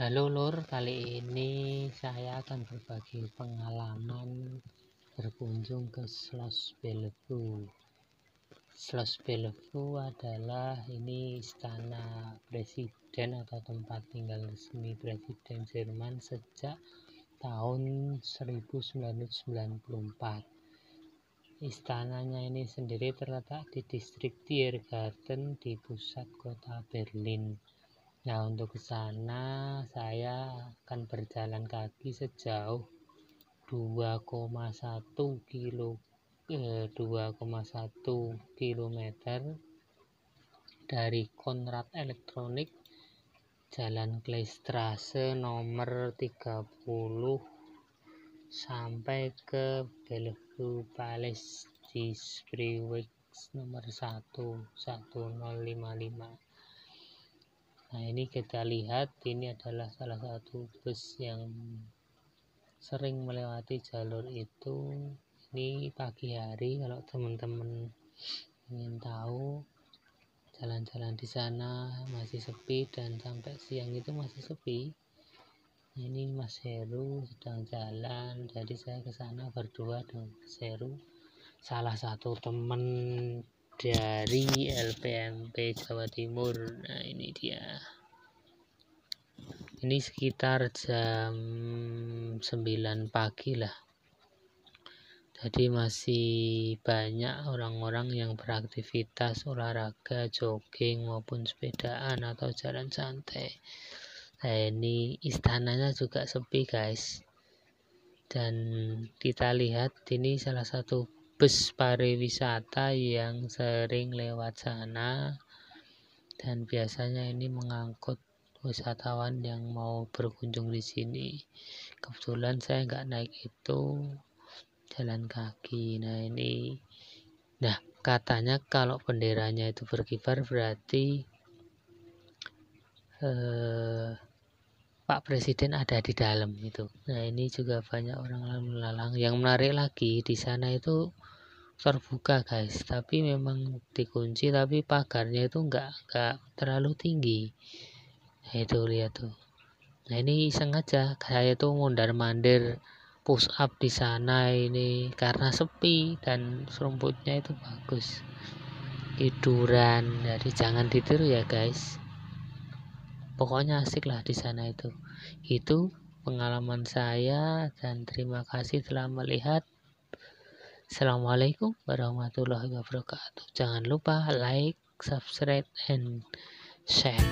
Halo Lur, kali ini saya akan berbagi pengalaman berkunjung ke Schloss Bellevue. Schloss Bellevue adalah ini istana presiden atau tempat tinggal resmi presiden Jerman sejak tahun 1994. Istananya ini sendiri terletak di distrik Tiergarten di pusat kota Berlin Nah, untuk ke sana saya akan berjalan kaki sejauh 2,1 kilo eh, 2,1 km dari Konrad Elektronik Jalan Kleistrasse nomor 30 sampai ke Bellevue Palace di Spreeweg nomor 1 1055 Nah, ini kita lihat ini adalah salah satu bus yang sering melewati jalur itu. Ini pagi hari kalau teman-teman ingin tahu jalan-jalan di sana masih sepi dan sampai siang itu masih sepi. Nah, ini Mas Heru sedang jalan jadi saya ke sana berdua dengan Mas Heru. Salah satu teman dari LPMP Jawa Timur nah ini dia ini sekitar jam 9 pagi lah jadi masih banyak orang-orang yang beraktivitas olahraga jogging maupun sepedaan atau jalan santai nah ini istananya juga sepi guys dan kita lihat ini salah satu bus pariwisata yang sering lewat sana dan biasanya ini mengangkut wisatawan yang mau berkunjung di sini kebetulan saya nggak naik itu jalan kaki nah ini nah katanya kalau benderanya itu berkibar berarti eh, Pak Presiden ada di dalam itu nah ini juga banyak orang lalang yang menarik lagi di sana itu terbuka guys tapi memang dikunci tapi pagarnya itu enggak enggak terlalu tinggi nah, itu lihat tuh nah ini sengaja saya tuh mundar mandir push up di sana ini karena sepi dan rumputnya itu bagus tiduran jadi jangan ditiru ya guys pokoknya asik lah di sana itu itu pengalaman saya dan terima kasih telah melihat Assalamualaikum warahmatullahi wabarakatuh. Jangan lupa like, subscribe, and share.